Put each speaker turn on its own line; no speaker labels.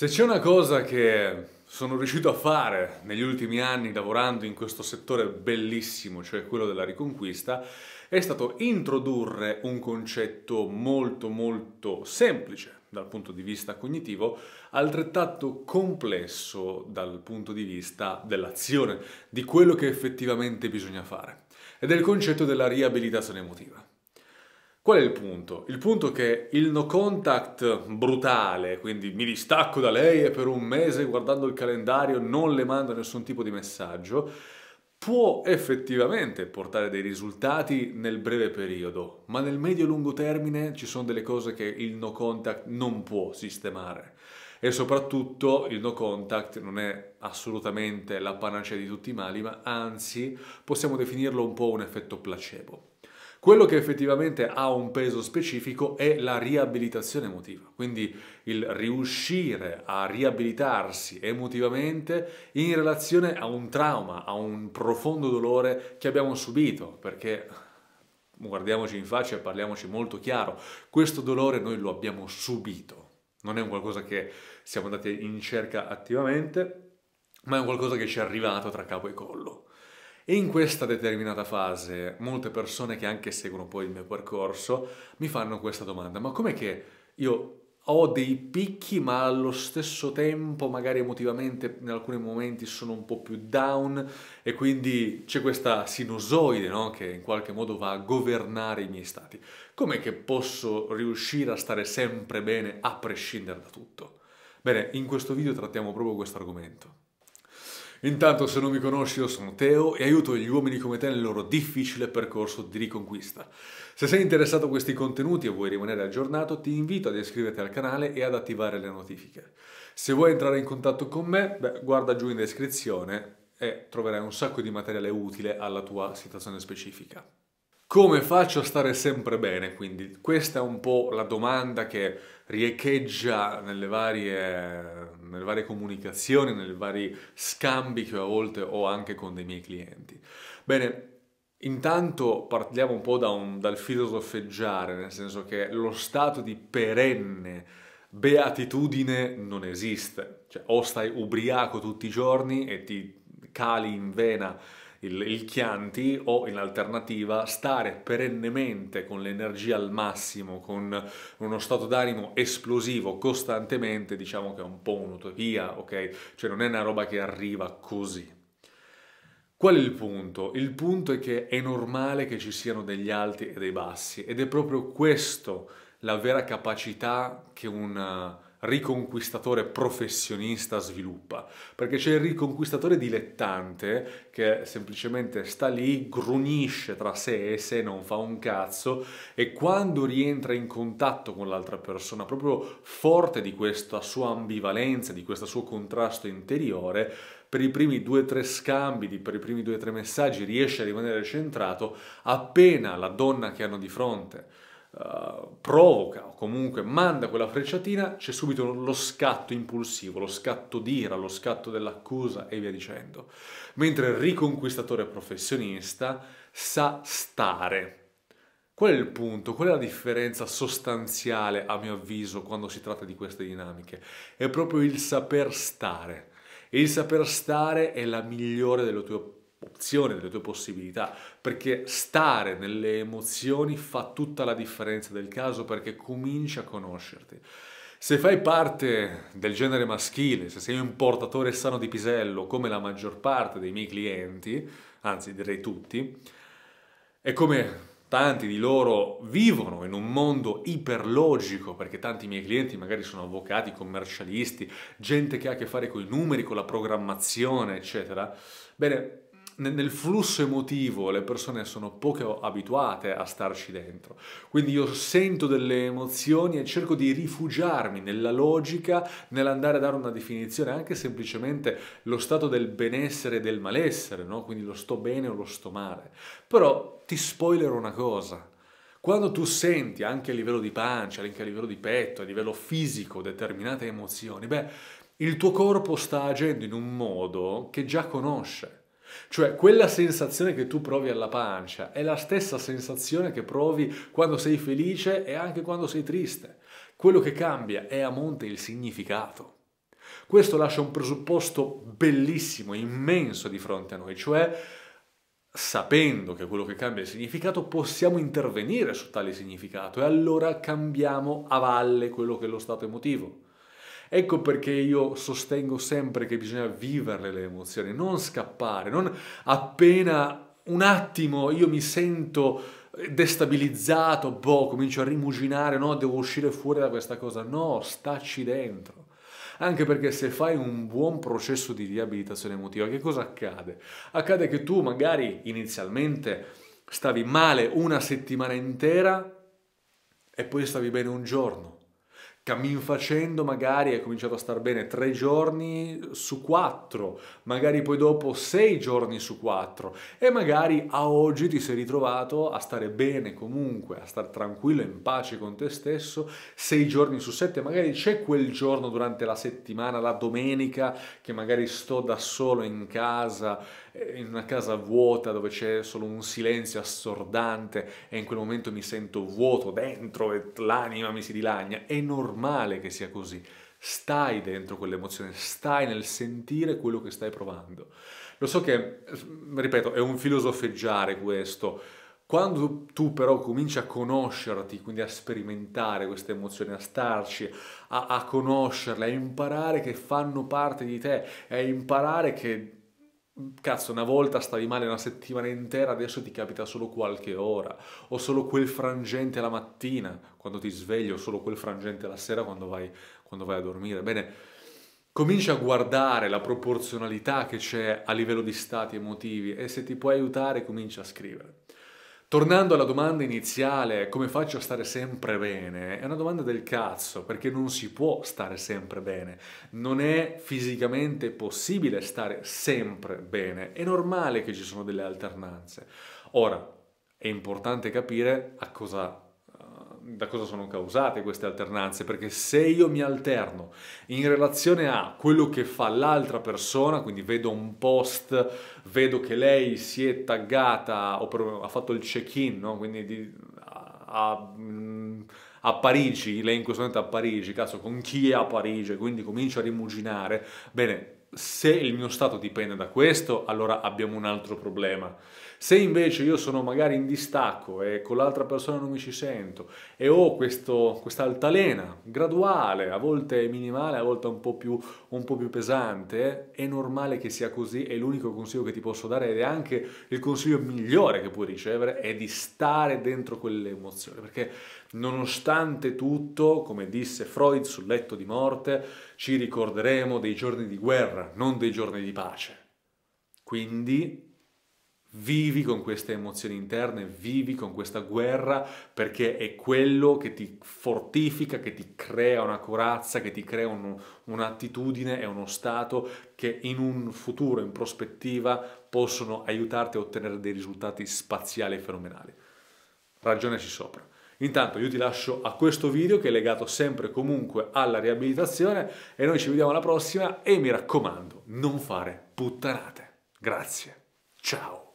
Se c'è una cosa che sono riuscito a fare negli ultimi anni lavorando in questo settore bellissimo, cioè quello della riconquista, è stato introdurre un concetto molto molto semplice dal punto di vista cognitivo, altrettanto complesso dal punto di vista dell'azione, di quello che effettivamente bisogna fare, ed è il concetto della riabilitazione emotiva. Qual è il punto? Il punto è che il no contact brutale, quindi mi distacco da lei e per un mese guardando il calendario non le mando nessun tipo di messaggio, può effettivamente portare dei risultati nel breve periodo, ma nel medio-lungo e termine ci sono delle cose che il no contact non può sistemare. E soprattutto il no contact non è assolutamente la panacea di tutti i mali, ma anzi possiamo definirlo un po' un effetto placebo. Quello che effettivamente ha un peso specifico è la riabilitazione emotiva, quindi il riuscire a riabilitarsi emotivamente in relazione a un trauma, a un profondo dolore che abbiamo subito, perché guardiamoci in faccia e parliamoci molto chiaro, questo dolore noi lo abbiamo subito, non è un qualcosa che siamo andati in cerca attivamente, ma è un qualcosa che ci è arrivato tra capo e collo. E in questa determinata fase molte persone che anche seguono poi il mio percorso mi fanno questa domanda, ma com'è che io ho dei picchi ma allo stesso tempo magari emotivamente in alcuni momenti sono un po' più down e quindi c'è questa sinusoide no? che in qualche modo va a governare i miei stati. Com'è che posso riuscire a stare sempre bene a prescindere da tutto? Bene, in questo video trattiamo proprio questo argomento. Intanto se non mi conosci io sono Teo e aiuto gli uomini come te nel loro difficile percorso di riconquista. Se sei interessato a questi contenuti e vuoi rimanere aggiornato ti invito ad iscriverti al canale e ad attivare le notifiche. Se vuoi entrare in contatto con me, beh, guarda giù in descrizione e troverai un sacco di materiale utile alla tua situazione specifica. Come faccio a stare sempre bene? Quindi questa è un po' la domanda che riecheggia nelle varie, nelle varie comunicazioni, nei vari scambi che a volte ho anche con dei miei clienti. Bene, Intanto partiamo un po' da un, dal filosofeggiare, nel senso che lo stato di perenne beatitudine non esiste. Cioè, o stai ubriaco tutti i giorni e ti cali in vena il, il Chianti o in alternativa stare perennemente con l'energia al massimo, con uno stato d'animo esplosivo costantemente, diciamo che è un po' un'utopia, ok? Cioè non è una roba che arriva così. Qual è il punto? Il punto è che è normale che ci siano degli alti e dei bassi ed è proprio questo la vera capacità che una, riconquistatore professionista sviluppa, perché c'è il riconquistatore dilettante che semplicemente sta lì, grunisce tra sé e sé, non fa un cazzo e quando rientra in contatto con l'altra persona, proprio forte di questa sua ambivalenza, di questo suo contrasto interiore, per i primi due o tre scambi, per i primi due o tre messaggi riesce a rimanere centrato appena la donna che hanno di fronte eh, provoca o comunque manda quella frecciatina, c'è subito lo scatto impulsivo, lo scatto d'ira, lo scatto dell'accusa e via dicendo. Mentre il riconquistatore professionista sa stare. Qual è il punto? Qual è la differenza sostanziale, a mio avviso, quando si tratta di queste dinamiche? È proprio il saper stare. E il saper stare è la migliore delle tue opzione, delle tue possibilità, perché stare nelle emozioni fa tutta la differenza del caso perché cominci a conoscerti. Se fai parte del genere maschile, se sei un portatore sano di pisello, come la maggior parte dei miei clienti, anzi direi tutti, e come tanti di loro vivono in un mondo iperlogico, perché tanti miei clienti magari sono avvocati, commercialisti, gente che ha a che fare con i numeri, con la programmazione, eccetera, bene, nel flusso emotivo le persone sono poco abituate a starci dentro. Quindi io sento delle emozioni e cerco di rifugiarmi nella logica, nell'andare a dare una definizione, anche semplicemente lo stato del benessere e del malessere, no? quindi lo sto bene o lo sto male. Però ti spoilerò una cosa. Quando tu senti anche a livello di pancia, anche a livello di petto, a livello fisico determinate emozioni, beh, il tuo corpo sta agendo in un modo che già conosce. Cioè quella sensazione che tu provi alla pancia è la stessa sensazione che provi quando sei felice e anche quando sei triste. Quello che cambia è a monte il significato. Questo lascia un presupposto bellissimo, immenso di fronte a noi, cioè sapendo che quello che cambia è il significato, possiamo intervenire su tale significato e allora cambiamo a valle quello che è lo stato emotivo. Ecco perché io sostengo sempre che bisogna viverle le emozioni, non scappare, non appena un attimo io mi sento destabilizzato, boh, comincio a rimuginare, no, devo uscire fuori da questa cosa. No, stacci dentro. Anche perché se fai un buon processo di riabilitazione emotiva, che cosa accade? Accade che tu magari inizialmente stavi male una settimana intera e poi stavi bene un giorno cammin facendo magari hai cominciato a star bene tre giorni su quattro, magari poi dopo sei giorni su quattro e magari a oggi ti sei ritrovato a stare bene comunque, a stare tranquillo, in pace con te stesso, sei giorni su sette, magari c'è quel giorno durante la settimana, la domenica, che magari sto da solo in casa eh, in una casa vuota dove c'è solo un silenzio assordante e in quel momento mi sento vuoto dentro e l'anima mi si dilagna. È normale che sia così. Stai dentro quell'emozione, stai nel sentire quello che stai provando. Lo so che, eh, ripeto, è un filosofeggiare questo. Quando tu però cominci a conoscerti, quindi a sperimentare queste emozioni, a starci, a, a conoscerle, a imparare che fanno parte di te, a imparare che Cazzo, una volta stavi male una settimana intera, adesso ti capita solo qualche ora, o solo quel frangente la mattina quando ti sveglio, o solo quel frangente la sera quando vai, quando vai a dormire. Bene, cominci a guardare la proporzionalità che c'è a livello di stati emotivi e se ti può aiutare comincia a scrivere. Tornando alla domanda iniziale, come faccio a stare sempre bene? È una domanda del cazzo, perché non si può stare sempre bene. Non è fisicamente possibile stare sempre bene. È normale che ci sono delle alternanze. Ora, è importante capire a cosa da cosa sono causate queste alternanze, perché se io mi alterno in relazione a quello che fa l'altra persona, quindi vedo un post, vedo che lei si è taggata, o ha fatto il check-in, no? quindi di, a, a, mm, Parigi, lei in questo momento a Parigi, cazzo, con chi è a Parigi, quindi comincio a rimuginare, bene, se il mio stato dipende da questo, allora abbiamo un altro problema. Se invece io sono magari in distacco e con l'altra persona non mi ci sento e ho questa altalena graduale, a volte minimale, a volte un po, più, un po' più pesante, è normale che sia così e l'unico consiglio che ti posso dare ed è anche il consiglio migliore che puoi ricevere è di stare dentro quell'emozione, perché Nonostante tutto, come disse Freud sul letto di morte, ci ricorderemo dei giorni di guerra, non dei giorni di pace. Quindi Vivi con queste emozioni interne, vivi con questa guerra perché è quello che ti fortifica, che ti crea una corazza, che ti crea un'attitudine e uno stato che in un futuro, in prospettiva, possono aiutarti a ottenere dei risultati spaziali e fenomenali. Ragioneci sopra. Intanto io ti lascio a questo video che è legato sempre comunque alla riabilitazione e noi ci vediamo alla prossima e mi raccomando non fare puttanate. Grazie, ciao!